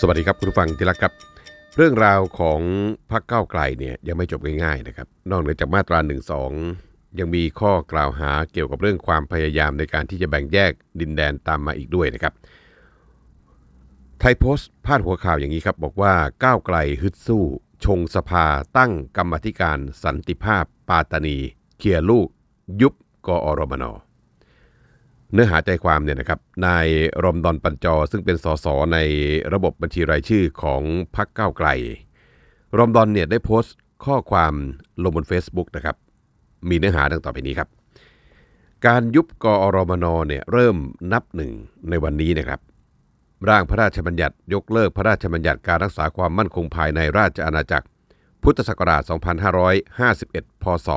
สวัสดีครับ คุณผู้ฟังที่รักครับ เรื่องราวของพรรคก้าวไกลเนี่ย ยังไม่จบง่ายๆนะครับ นอกเหนือจากมาตรา1นึยังมีข้อกล่าวหาเกี่ยวกับเรื่องความพยายามในการที่จะแบ่งแยกดินแดนตามมาอีกด้วยนะครับ ไทยโพสต์พาดหัวข่าวอย่างนี้ครับ บอกว่าก้าวไกล ฮึดสู้ ชงสภาตั้งกรรมธิการ สันติภาพปาตานีเคลียร์ลูก ยุบกอรมนอเนื้อหาใจความเนี่ยนะครับ นายรมดอนปัญจอซึ่งเป็นสสในระบบบัญชีรายชื่อของพรรคก้าวไกล รมดอนเนี่ยได้โพสต์ข้อความลงบน Facebook นะครับ มีเนื้อหาดังต่อไปนี้ครับ การยุบกอรมนเนี่ยเริ่มนับหนึ่งในวันนี้นะครับ ร่างพระราชบัญญัติยกเลิกพระราชบัญญัติการรักษาความมั่นคงภายในราชอาณาจักร พุทธศักราช 2551 พศ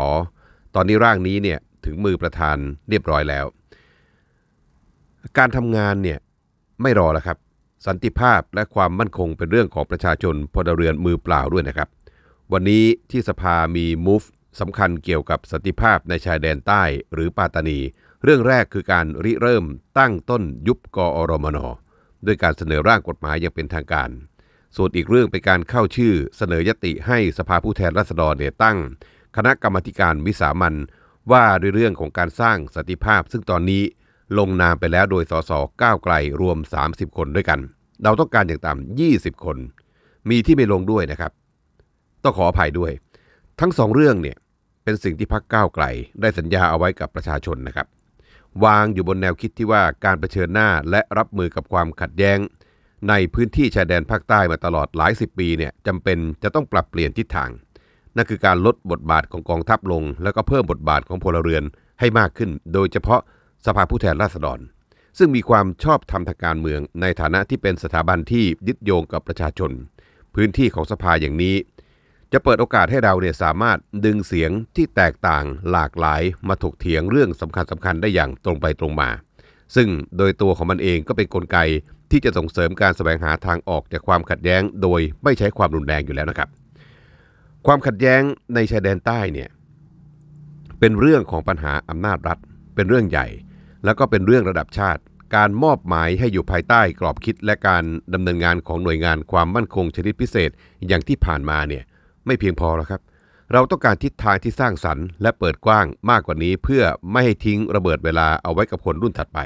ตอนนี้ร่างนี้เนี่ยถึงมือประธานเรียบร้อยแล้วการทำงานเนี่ยไม่รอแล้วครับ สันติภาพและความมั่นคงเป็นเรื่องของประชาชนพลเรือนมือเปล่าด้วยนะครับ วันนี้ที่สภามีมูฟสำคัญเกี่ยวกับ สันติภาพในชายแดนใต้หรือปาตานี เรื่องแรกคือการริเริ่มตั้งต้นยุบกอรมน ด้วยการเสนอร่างกฎหมายอย่างเป็นทางการ ส่วนอีกเรื่องเป็นการเข้าชื่อเสนอยติให้สภาผู้แทนราษฎรเนี่ยตั้ง คณะกรรมการวิสามันว่าด้วยเรื่องของการสร้างสันติภาพซึ่งตอนนี้ลงนามไปแล้วโดยสสก้าวไกลรวม 30 คนด้วยกัน เราต้องการอย่างต่ำ20 คน มีที่ไม่ลงด้วยนะครับ ต้องขออภัยด้วย ทั้งสองเรื่องเนี่ยเป็นสิ่งที่พักก้าวไกล ได้สัญญาเอาไว้กับประชาชนนะครับ วางอยู่บนแนวคิดที่ว่าการรเผชิญหน้าและรับมือกับความขัดแย้ง ในพื้นที่ชายแดนภาคใต้มาตลอดหลายสิบปีเนี่ยจำเป็นจะต้องปรับเปลี่ยนทิศทาง นั่นคือการลดบทบาทของกองทัพลง แล้วก็เพิ่มบทบาทของพลเรือนให้มากขึ้น โดยเฉพาะสภาผู้แทนราษฎร ซึ่งมีความชอบธรรมทางการเมือง ในฐานะที่เป็นสถาบันที่ยึดโยงกับประชาชน พื้นที่ของสภาอย่างนี้ จะเปิดโอกาสให้เราเนี่ยสามารถดึงเสียงที่แตกต่างหลากหลายมาถกเถียงเรื่องสำคัญสำคัญได้อย่างตรงไปตรงมา ซึ่งโดยตัวของมันเองก็เป็นนกลไกที่จะส่งเสริมการแสวงหาทางออกจากความขัดแย้งโดยไม่ใช้ความรุนแรงอยู่แล้วนะครับ ความขัดแย้งในชายแดนใต้เนี่ยเป็นเรื่องของปัญหาอำนาจรัฐเป็นเรื่องใหญ่แล้วก็เป็นเรื่องระดับชาติการมอบหมายให้อยู่ภายใต้กรอบคิด และการดำเนินงานของหน่วยงานความมั่นคงชนิดพิเศษอย่างที่ผ่านมาเนี่ยไม่เพียงพอแล้วครับเราต้องการทิศทางที่สร้างสรรค์และเปิดกว้างมากกว่านี้เพื่อไม่ให้ทิ้งระเบิดเวลาเอาไว้กับคนรุ่นถัดไป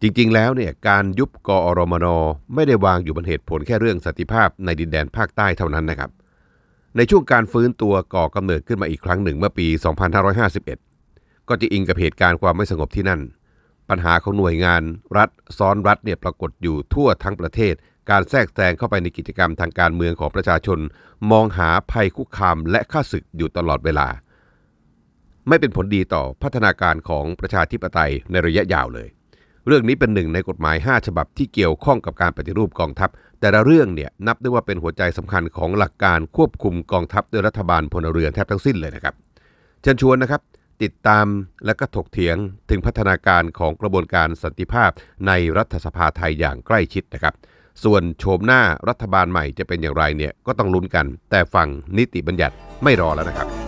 จริงๆแล้วเนี่ยการยุบกอรมนไม่ได้วางอยู่บนเหตุผลแค่เรื่องสัติภาพ ในดินแดนภาคใต้เท่านั้นนะครับ ในช่วงการฟื้นตัวก่อกำเนิดขึ้นมาอีกครั้งหนึ่งเมื่อปี 2551ก็จะอิงกับเหตุการณ์ความไม่สงบที่นั่น ปัญหาของหน่วยงานรัฐซ้อนรัฐเนี่ยปรากฏอยู่ทั่วทั้งประเทศ การแทรกแซงเข้าไปในกิจกรรมทางการเมืองของประชาชน มองหาภัยคุกคามและข้าศึกอยู่ตลอดเวลา ไม่เป็นผลดีต่อพัฒนาการของประชาธิปไตยในระยะยาวเลย เรื่องนี้เป็นหนึ่งในกฎหมาย 5 ฉบับที่เกี่ยวข้องกับการปฏิรูปกองทัพ แต่ละเรื่องเนี่ยนับได้ว่าเป็นหัวใจสำคัญของหลักการควบคุมกองทัพ โดยรัฐบาล พลเรือนแทบทั้งสิ้นเลยนะครับ เชิญชวนนะครับติดตามและก็ถกเถียงถึงพัฒนาการของกระบวนการสันติภาพในรัฐสภาไทยอย่างใกล้ชิดนะครับ ส่วนโฉมหน้ารัฐบาลใหม่จะเป็นอย่างไรเนี่ยก็ต้องลุ้นกัน แต่ฝั่งนิติบัญญัติไม่รอแล้วนะครับ